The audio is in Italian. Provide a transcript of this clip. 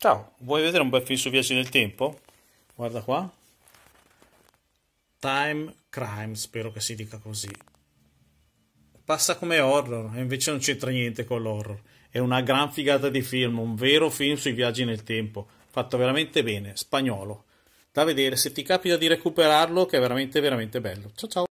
Ciao, vuoi vedere un bel film su viaggi nel tempo? Guarda qua. Time Crime, spero che si dica così. Passa come horror, e invece non c'entra niente con l'horror. È una gran figata di film, un vero film sui viaggi nel tempo, fatto veramente bene, spagnolo. Da vedere, se ti capita di recuperarlo, che è veramente veramente bello. Ciao ciao!